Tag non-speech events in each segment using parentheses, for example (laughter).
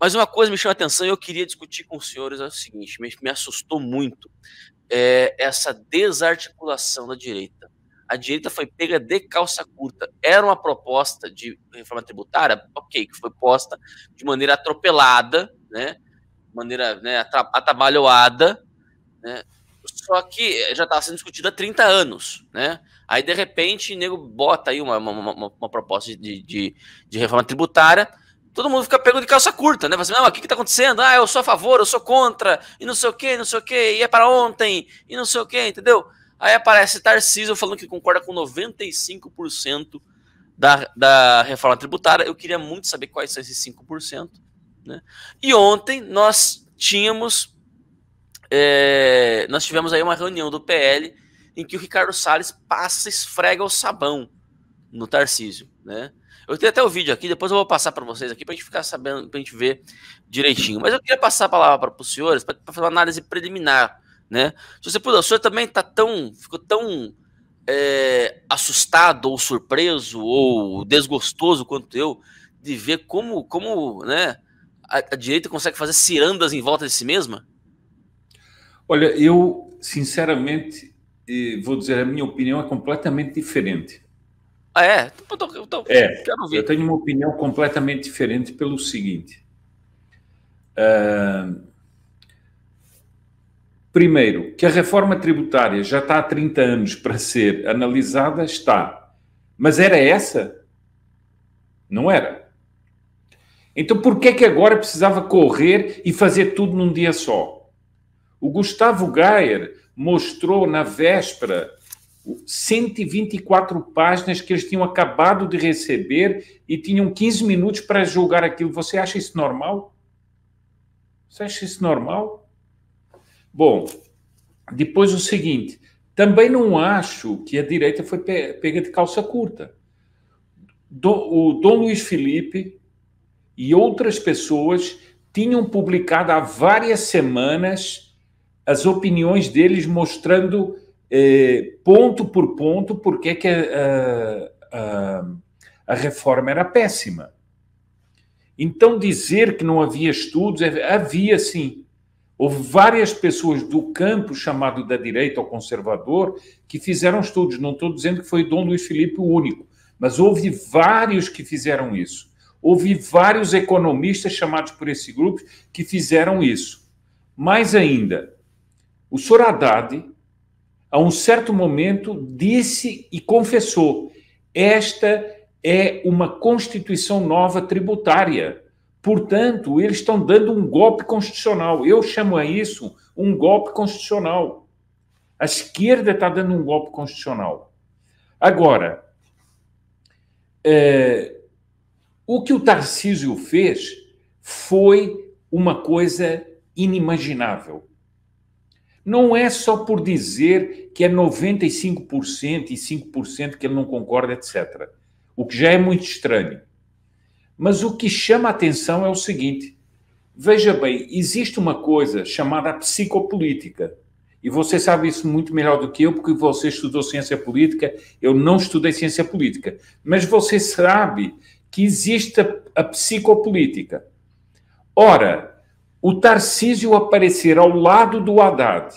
Mas uma coisa me chama a atenção e eu queria discutir com os senhores é o seguinte: me, me assustou muito é, essa desarticulação da direita. A direita foi pega de calça curta. Era uma proposta de reforma tributária, ok, que foi posta de maneira atropelada, né? maneira né, atabalhoada, né? Só que já estava sendo discutida há 30 anos, né? Aí, de repente, o nego bota aí uma, uma, uma, uma proposta de, de, de, reforma tributária todo mundo fica pego de calça curta, né? Você, assim, não, o que está acontecendo? Ah, eu sou a favor, eu sou contra, e não sei o que, não sei o que, e é para ontem, e não sei o que, entendeu? Aí aparece Tarcísio falando que concorda com 95% da, da reforma tributária. Eu queria muito saber quais são esses 5%. Né? E ontem nós tínhamos. É, nós tivemos aí uma reunião do PL em que o Ricardo Salles passa, esfrega o sabão no Tarcísio, né? Eu tenho até o vídeo aqui, depois eu vou passar para vocês aqui para a gente ficar sabendo, para a gente ver direitinho. Mas eu queria passar a palavra para os senhores para fazer uma análise preliminar, né? Se você puder, o senhor também tá tão, ficou tão é, assustado ou surpreso ou desgostoso quanto eu de ver como, como, né? A, a direita consegue fazer cirandas em volta de si mesma? Olha, eu sinceramente eh, vou dizer a minha opinião é completamente diferente. Ah, é? Eu, tô, tô, é, eu tenho uma opinião completamente diferente pelo seguinte. Uh, primeiro, que a reforma tributária já está há 30 anos para ser analisada, está. Mas era essa? Não era. Então, por que é que agora precisava correr e fazer tudo num dia só? O Gustavo Gayer mostrou na véspera 124 páginas que eles tinham acabado de receber e tinham 15 minutos para julgar aquilo. Você acha isso normal? Você acha isso normal? Bom, depois o seguinte: também não acho que a direita foi pega de calça curta. o Dom Luiz Felipe e outras pessoas tinham publicado há várias semanas as opiniões deles mostrando é, ponto por ponto, por que a, a, é, é, a reforma era péssima. Então, dizer que não havia estudos, havia sim. Houve várias pessoas do campo chamado da direita ou conservador que fizeram estudos. Não estou dizendo que foi Dom Luiz Felipe o único, mas houve vários que fizeram isso. Houve vários economistas chamados por esse grupo que fizeram isso. Mais ainda, o soradade Haddad a um certo momento, disse e confessou: esta é uma constituição nova tributária. Portanto, eles estão dando um golpe constitucional. Eu chamo a isso um golpe constitucional. A esquerda está dando um golpe constitucional. Agora, é, o que o Tarcísio fez foi uma coisa inimaginável. Não é só por dizer que é 95% e 5% que ele não concorda, etc. O que já é muito estranho. Mas o que chama a atenção é o seguinte: veja bem, existe uma coisa chamada psicopolítica. E você sabe isso muito melhor do que eu, porque você estudou ciência política, eu não estudei ciência política. Mas você sabe que existe a, a psicopolítica. Ora, o Tarcísio aparecer ao lado do Haddad,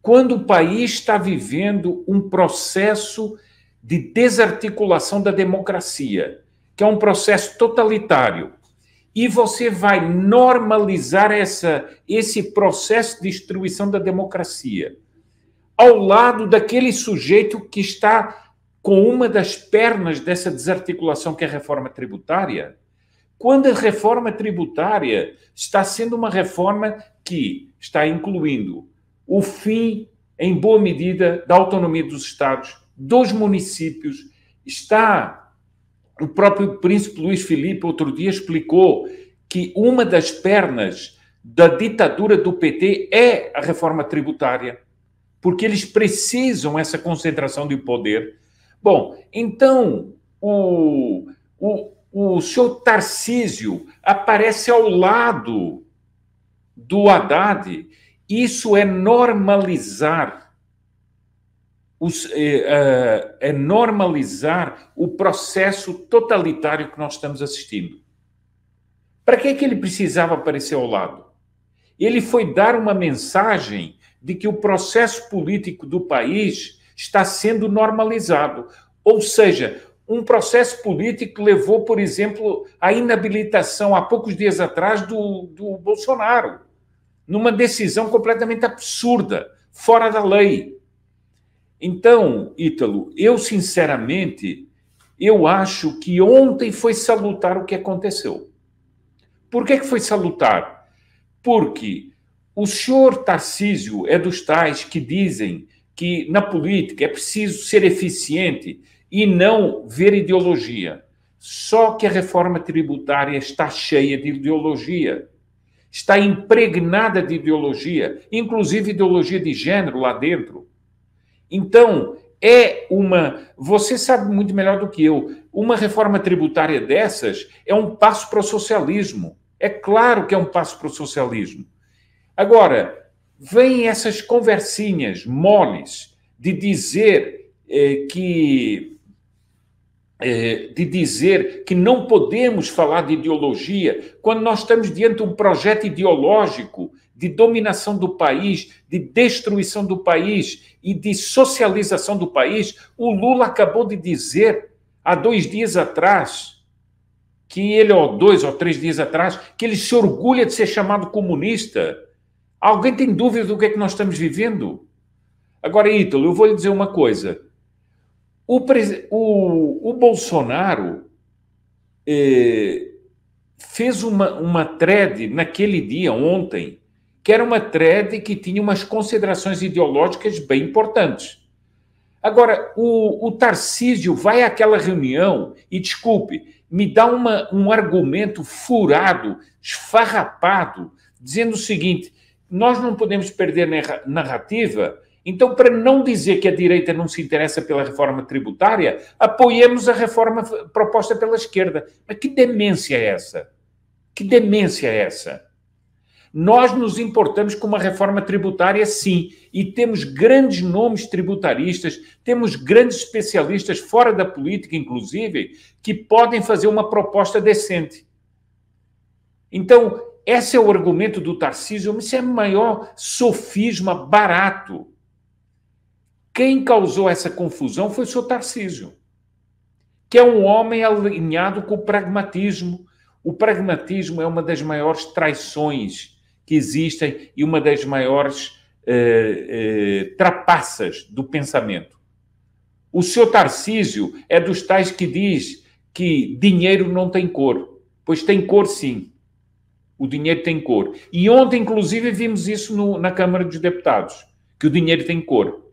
quando o país está vivendo um processo de desarticulação da democracia, que é um processo totalitário, e você vai normalizar essa, esse processo de destruição da democracia ao lado daquele sujeito que está com uma das pernas dessa desarticulação que é a reforma tributária, quando a reforma tributária está sendo uma reforma que está incluindo o fim, em boa medida, da autonomia dos Estados, dos municípios, está. O próprio príncipe Luiz Filipe, outro dia, explicou que uma das pernas da ditadura do PT é a reforma tributária, porque eles precisam essa concentração de poder. Bom, então, o, o, o seu Tarcísio aparece ao lado do Haddad. Isso é normalizar. Os, é, é, é normalizar o processo totalitário que nós estamos assistindo. Para que, é que ele precisava aparecer ao lado? Ele foi dar uma mensagem de que o processo político do país está sendo normalizado. Ou seja, um processo político que levou, por exemplo, à inabilitação, há poucos dias atrás, do, do Bolsonaro, numa decisão completamente absurda, fora da lei. Então, Ítalo, eu sinceramente, eu acho que ontem foi salutar o que aconteceu. Por que, que foi salutar? Porque o senhor Tarcísio é dos tais que dizem que na política é preciso ser eficiente e não ver ideologia. Só que a reforma tributária está cheia de ideologia, está impregnada de ideologia, inclusive ideologia de gênero lá dentro. Então, é uma. Você sabe muito melhor do que eu. Uma reforma tributária dessas é um passo para o socialismo. É claro que é um passo para o socialismo. Agora, vêm essas conversinhas moles de dizer eh, que é, de dizer que não podemos falar de ideologia quando nós estamos diante de um projeto ideológico de dominação do país, de destruição do país e de socialização do país. O Lula acabou de dizer há dois dias atrás que ele, ou dois ou três dias atrás, que ele se orgulha de ser chamado comunista. Alguém tem dúvida do que é que nós estamos vivendo? Agora, Ítalo, eu vou lhe dizer uma coisa. O, o, o Bolsonaro eh, fez uma, uma thread naquele dia, ontem, que era uma thread que tinha umas considerações ideológicas bem importantes. Agora, o, o Tarcísio vai àquela reunião e, desculpe, me dá uma, um argumento furado, esfarrapado, dizendo o seguinte: nós não podemos perder narrativa então, para não dizer que a direita não se interessa pela reforma tributária, apoiemos a reforma proposta pela esquerda. Mas que demência é essa? Que demência é essa? Nós nos importamos com uma reforma tributária, sim, e temos grandes nomes tributaristas, temos grandes especialistas fora da política, inclusive, que podem fazer uma proposta decente. Então, esse é o argumento do Tarcísio, mas isso é maior sofisma barato. Quem causou essa confusão foi o seu Tarcísio, que é um homem alinhado com o pragmatismo. O pragmatismo é uma das maiores traições que existem e uma das maiores eh, eh, trapaças do pensamento. O seu Tarcísio é dos tais que diz que dinheiro não tem cor. Pois tem cor, sim. O dinheiro tem cor. E ontem, inclusive, vimos isso no, na Câmara dos Deputados, que o dinheiro tem cor.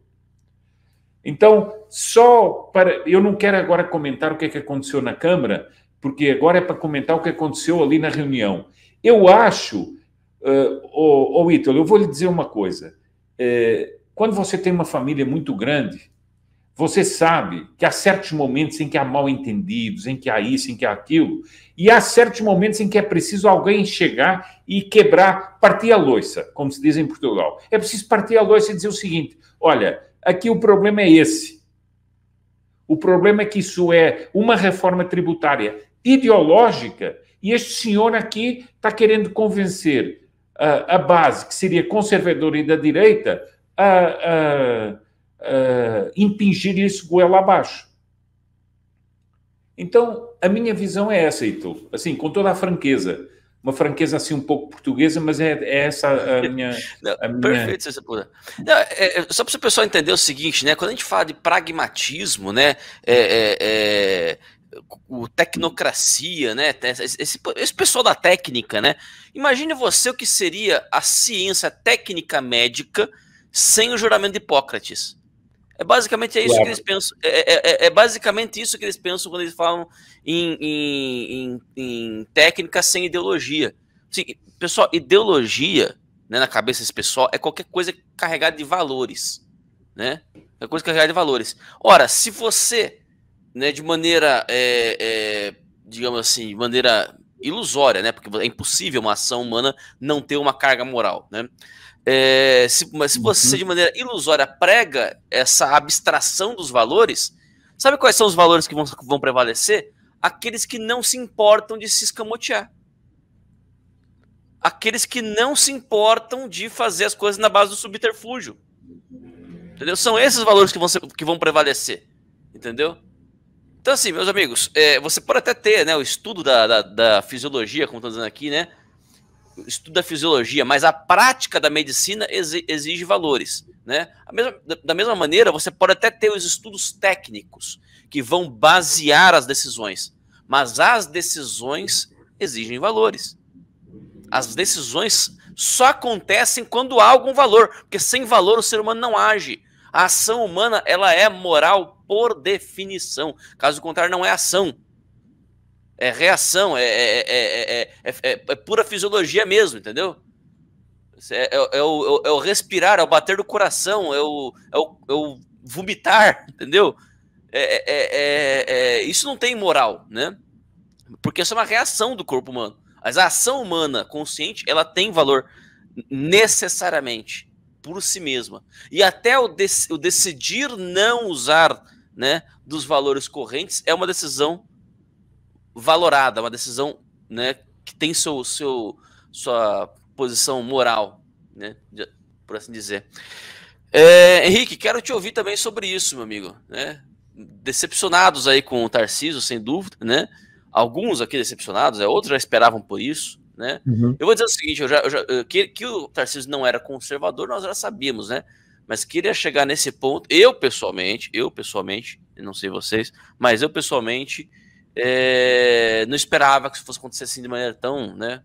Então, só para. Eu não quero agora comentar o que é que aconteceu na Câmara, porque agora é para comentar o que aconteceu ali na reunião. Eu acho, uh, oh, oh, Ítalo, eu vou lhe dizer uma coisa. Uh, quando você tem uma família muito grande, você sabe que há certos momentos em que há mal entendidos, em que há isso, em que há aquilo, e há certos momentos em que é preciso alguém chegar e quebrar, partir a loiça, como se diz em Portugal. É preciso partir a loiça e dizer o seguinte: olha, Aqui o problema é esse. O problema é que isso é uma reforma tributária ideológica e este senhor aqui está querendo convencer a, a base, que seria conservadora e da direita, a, a, a impingir isso goela abaixo. Então, a minha visão é essa, Ito, assim, com toda a franqueza uma franqueza assim um pouco portuguesa, mas é, é essa a (laughs) minha. a minha... Perfeito, essa pura. É, é, só para o pessoal entender o seguinte, né? Quando a gente fala de pragmatismo, né? É, é o tecnocracia, né? Esse, esse pessoal da técnica, né? Imagine você o que seria a ciência técnica médica sem o juramento de Hipócrates. É basicamente isso que eles pensam. É, é, é, é, basicamente isso que eles pensam quando eles falam em, em, em, em técnica sem ideologia. Assim, pessoal, ideologia, né, na cabeça desse pessoal, é qualquer coisa carregada de valores. Né? É coisa carregada de valores. Ora, se você, né, de maneira, é, é digamos assim, de maneira ilusória, né? Porque é impossível uma ação humana não ter uma carga moral, né? É, se, mas se uhum. você de maneira ilusória prega essa abstração dos valores, sabe quais são os valores que vão, vão prevalecer? Aqueles que não se importam de se escamotear. Aqueles que não se importam de fazer as coisas na base do subterfúgio. Entendeu? São esses valores que vão, ser, que vão prevalecer. Entendeu? Então, assim, meus amigos, é, você pode até ter né, o estudo da, da, da fisiologia, como estão dizendo aqui, né? O estudo da fisiologia, mas a prática da medicina exige valores. Né? Mesma, da mesma maneira, você pode até ter os estudos técnicos que vão basear as decisões, mas as decisões exigem valores. As decisões só acontecem quando há algum valor, porque sem valor o ser humano não age. A ação humana ela é moral por definição. Caso contrário, não é ação. É reação, é, é, é, é pura fisiologia mesmo, entendeu? É, o, é o respirar, é o bater do coração, é o, é o, o vomitar, entendeu? é, isso não tem moral, né? Porque isso é uma reação do corpo humano. Mas a ação humana consciente, ela tem valor necessariamente por si mesma. E até o, dec o decidir não usar né, dos valores correntes é uma decisão valorada, uma decisão né, que tem seu, seu, sua posição moral, né, por assim dizer. É, Henrique, quero te ouvir também sobre isso, meu amigo. Né? Decepcionados aí com o Tarcísio, sem dúvida, né? Alguns aqui decepcionados, é outros já esperavam por isso, né? Uhum. Eu vou dizer o seguinte, eu já, eu já, que, que o Tarcísio não era conservador, nós já sabíamos, né? mas queria chegar nesse ponto. Eu pessoalmente, eu pessoalmente, não sei vocês, mas eu pessoalmente é, não esperava que isso fosse acontecer assim de maneira tão, né?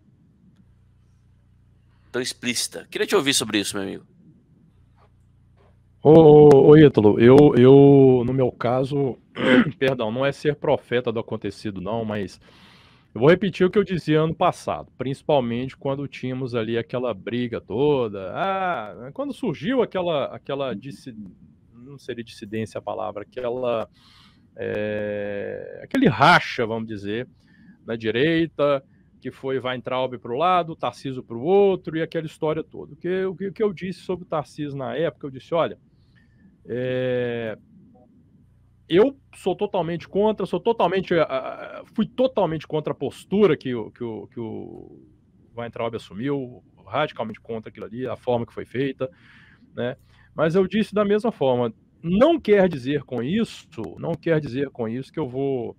Tão explícita. Queria te ouvir sobre isso, meu amigo. Ô, ô, ô Ítalo, eu, eu, no meu caso, (clears throat) perdão, não é ser profeta do acontecido, não, mas eu vou repetir o que eu dizia ano passado, principalmente quando tínhamos ali aquela briga toda. Ah, quando surgiu aquela, aquela não seria dissidência a palavra, aquela é, aquele racha, vamos dizer, na direita, que foi Weintraub para o lado, Tarciso para o outro e aquela história toda. O que, o que eu disse sobre o Tarciso na época, eu disse, olha, é, eu sou totalmente contra, sou totalmente. Uh, fui totalmente contra a postura que o, que o, que o Weintraub assumiu, radicalmente contra aquilo ali, a forma que foi feita, né? Mas eu disse da mesma forma, não quer dizer com isso, não quer dizer com isso que eu vou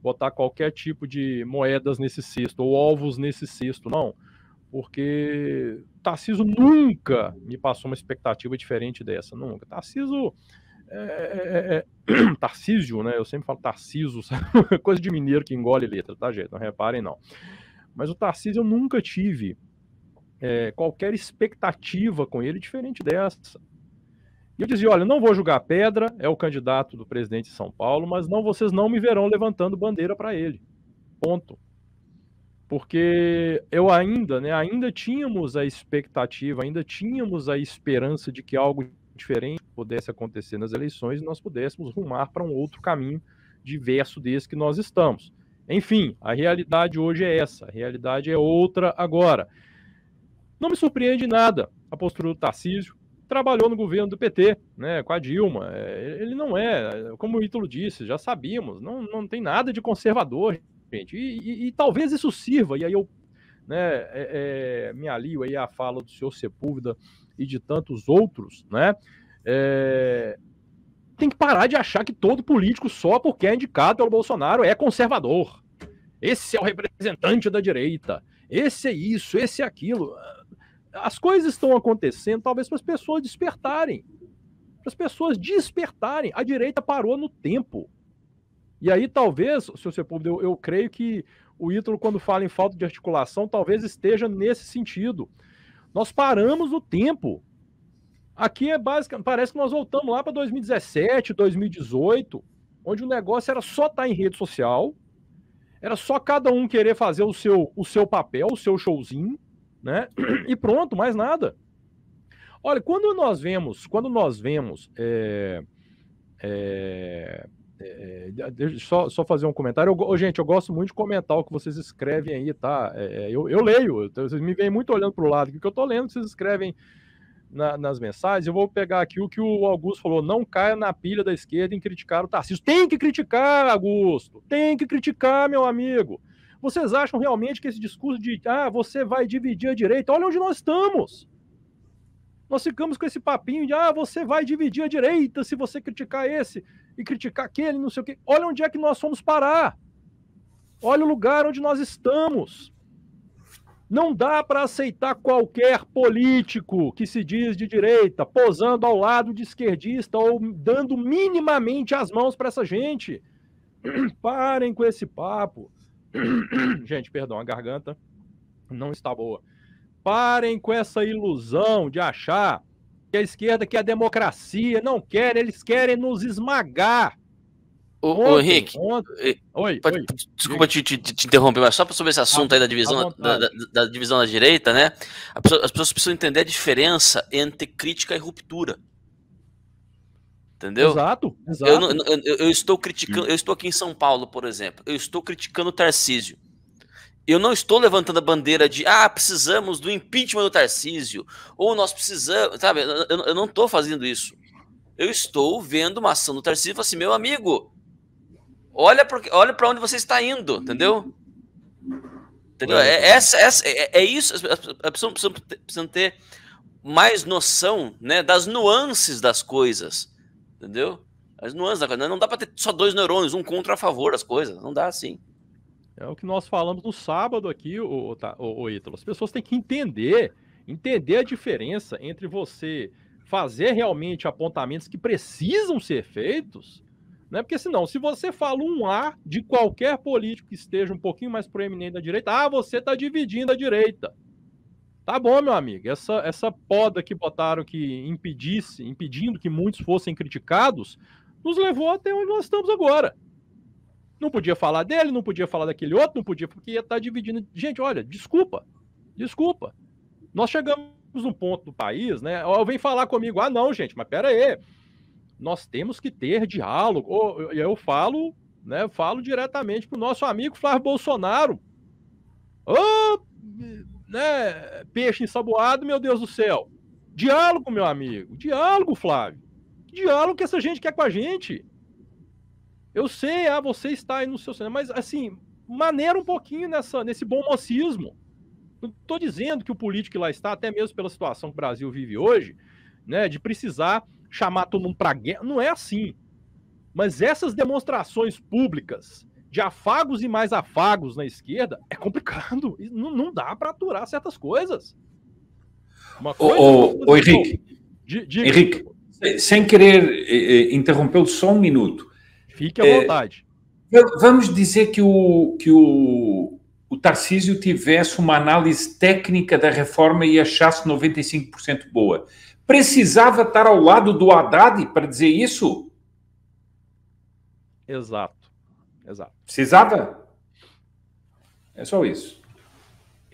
botar qualquer tipo de moedas nesse cesto ou ovos nesse cesto, não. Porque Tarciso nunca me passou uma expectativa diferente dessa, nunca. Tarciso é, é, é (clears throat) Tarcísio, né? Eu sempre falo Tarcísio, (laughs) coisa de mineiro que engole letra, tá, gente? Não reparem, não. Mas o Tarcísio eu nunca tive é, qualquer expectativa com ele diferente dessa. E eu dizia: olha, não vou jogar pedra, é o candidato do presidente de São Paulo, mas não, vocês não me verão levantando bandeira para ele. Ponto. Porque eu ainda, né, ainda tínhamos a expectativa, ainda tínhamos a esperança de que algo diferente pudesse acontecer nas eleições e nós pudéssemos rumar para um outro caminho diverso desse que nós estamos. Enfim, a realidade hoje é essa, a realidade é outra agora. Não me surpreende nada a postura do Tarcísio, trabalhou no governo do PT, né, com a Dilma. É, ele não é, como o Ítalo disse, já sabíamos, não, não tem nada de conservador, gente. E, e, e talvez isso sirva, e aí eu né, é, é, me alio aí à fala do senhor Sepúlveda e de tantos outros, né? É... Tem que parar de achar que todo político, só porque é indicado pelo Bolsonaro, é conservador. Esse é o representante da direita. Esse é isso, esse é aquilo. As coisas estão acontecendo, talvez, para as pessoas despertarem. Para as pessoas despertarem. A direita parou no tempo. E aí, talvez, seu Sepúlveda, eu, eu creio que o Ítalo, quando fala em falta de articulação, talvez esteja nesse sentido. Nós paramos o tempo. Aqui é basicamente, parece que nós voltamos lá para 2017, 2018, onde o negócio era só estar tá em rede social, era só cada um querer fazer o seu, o seu papel, o seu showzinho, né? E pronto, mais nada. Olha, quando nós vemos, quando nós vemos é, é, é, é, deixa, só, só fazer um comentário. Eu, gente, eu gosto muito de comentar o que vocês escrevem aí, tá? É, é eu, eu leio, então, vocês me veem muito olhando para o lado, que eu tô lendo que vocês escrevem na, nas mensagens. Eu vou pegar aqui o que o Augusto falou: não caia na pilha da esquerda em criticar o Tarcísio. Tem que criticar, Augusto! Tem que criticar, meu amigo! Vocês acham realmente que esse discurso de ah, você vai dividir a direita? Olha onde nós estamos! Nós ficamos com esse papinho de ah, você vai dividir a direita se você criticar esse e criticar aquele, não sei o quê. Olha onde é que nós fomos parar. Olha o lugar onde nós estamos. Não dá para aceitar qualquer político que se diz de direita posando ao lado de esquerdista ou dando minimamente as mãos para essa gente. (clears throat) Parem com esse papo. (clears throat) gente, perdão, a garganta não está boa. Parem com essa ilusão de achar que a esquerda quer a democracia, não quer, eles querem nos esmagar. Ô, ontem, Henrique, ontem... Oi, pode, oi, desculpa te, te, te, interromper, mas só sobre esse tá assunto aí da divisão da, da, da, divisão da direita, né? As pessoas precisam entender a diferença entre crítica e ruptura. Entendeu? Exato, exato. eu, eu, eu estou criticando, eu estou aqui em São Paulo, por exemplo. Eu estou criticando o Tarcísio. Eu não estou levantando a bandeira de ah, precisamos do impeachment do Tarcísio, ou nós precisamos, sabe? Eu, eu não estou fazendo isso. Eu estou vendo uma ação do Tarcísio e falo assim, meu amigo, olha para olha onde você está indo, entendeu? Entendeu? É, essa, essa, é, é isso, as pessoas precisam, precisam ter mais noção né, das nuances das coisas, entendeu? As nuances da coisa. Né? Não dá para ter só dois neurônios, um contra a favor das coisas, não dá assim. É o que nós falamos no sábado aqui, o, tá, o, o Ítalo. As pessoas têm que entender, entender a diferença entre você fazer realmente apontamentos que precisam ser feitos, né? Porque senão, se você fala um A de qualquer político que esteja um pouquinho mais proeminente da direita, ah, você está dividindo a direita. Tá bom, meu amigo. Essa, essa poda que botaram que impedisse, impedindo que muitos fossem criticados, nos levou até onde nós estamos agora. Não podia falar dele, não podia falar daquele outro, não podia, porque ia estar tá dividindo. Gente, olha, desculpa, desculpa. Nós chegamos num ponto do país, né? Ou vem falar comigo, ah, não, gente, mas pera aí. Nós temos que ter diálogo. Ou, eu falo, né? falo diretamente pro nosso amigo Flávio Bolsonaro. Ô, né, peixe ensaboado, meu Deus do céu. Diálogo, meu amigo. Diálogo, Flávio. Diálogo que essa gente quer com a gente. Eu sei, ah, você está aí no seu cinema, mas assim, maneira um pouquinho nessa, nesse bom mocismo. Não estou dizendo que o político que lá está, até mesmo pela situação que o Brasil vive hoje, né, de precisar chamar todo mundo para guerra, não é assim. Mas essas demonstrações públicas de afagos e mais afagos na esquerda é complicado. Não, não dá para aturar certas coisas. Uma coisa, é ô, ô, ô Henrique, de, de... Henrique, sem querer eh, eh, interrompê-lo só um minuto. Fique à é, vontade. Vamos dizer que o, que o, o Tarcísio tivesse uma análise técnica da reforma e achasse 95% boa. Precisava estar ao lado do Haddad para dizer isso? Exato. Exato. Precisava? É só isso.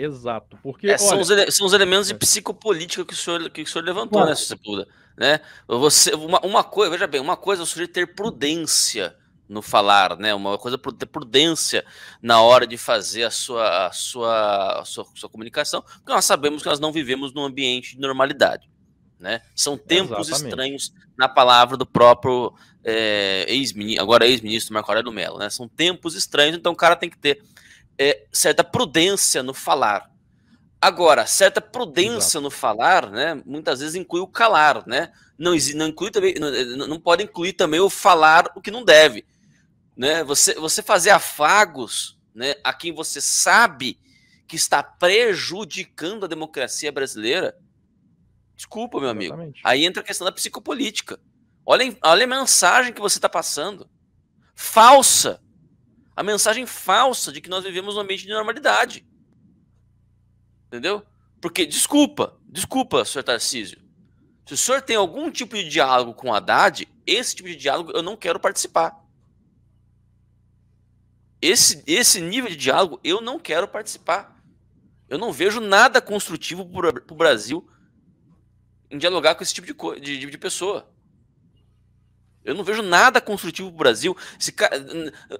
Exato. Porque, é, são, os ele... são, os elementos de é. psicopolítica que o senhor, que o senhor levantou, Bom, né, Sepulda? Né? Você, uma, uma coisa, veja bem, uma coisa é o sujeito ter prudência no falar, né? Uma coisa é ter prudência na hora de fazer a sua, a sua, a sua, a sua, comunicação, porque nós sabemos que nós não vivemos num ambiente de normalidade. Né? São tempos Exatamente. estranhos na palavra do próprio é, eh, ex-ministro, agora ex-ministro Marco Aurélio Mello, né? São tempos estranhos, então o cara tem que ter é, certa prudência no falar. Agora, certa prudência Exato. no falar, né, muitas vezes inclui o calar, né? Não, não inclui também, eh, não, não pode incluir também o falar o que não deve, né? Você, você fazer afagos, né, a quem você sabe que está prejudicando a democracia brasileira. Desculpa, meu amigo. Exatamente. Aí entra a questão da psicopolítica. Olha, olha a mensagem que você está passando. Falsa, a mensagem falsa de que nós vivemos um ambiente de normalidade. Entendeu? Porque, desculpa, desculpa, senhor Tarcísio. Se o senhor tem algum tipo de diálogo com Haddad, esse tipo de diálogo eu não quero participar. Esse, esse nível de diálogo eu não quero participar. Eu não vejo nada construtivo para o Brasil em dialogar com esse tipo de, de, de pessoa. Eu não vejo nada construtivo para o Brasil.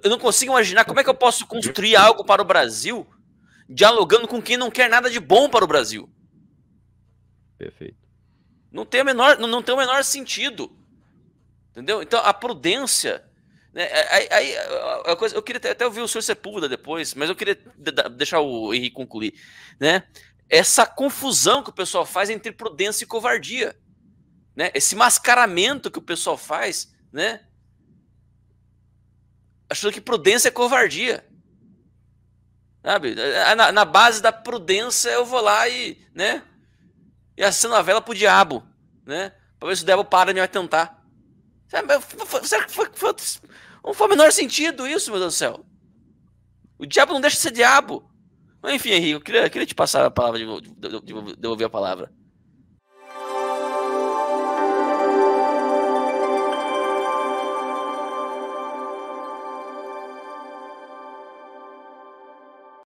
Eu não consigo imaginar como é que eu posso construir algo para o Brasil dialogando com quem não quer nada de bom para o Brasil. Perfeito. Não tem, o menor, não tem o menor sentido. Entendeu? Então, a prudência. Né, é, aí, aí, a é, é coisa, eu queria até ouvir o senhor Sepúlveda depois, mas eu queria deixar o Henrique concluir. Né? Essa confusão que o pessoal faz entre prudência e covardia. Né? Esse mascaramento que o pessoal faz né? Achando que prudência é covardia. Sabe? Na, na base da prudência eu vou lá e, né? E acendo a vela pro diabo, né? Pra ver se o diabo para de me atentar. Será que foi, foi, não foi o menor sentido isso, meu Deus do céu? O diabo não deixa de ser diabo. enfim, Henrique, eu queria, queria te passar a palavra, de, devolver a palavra.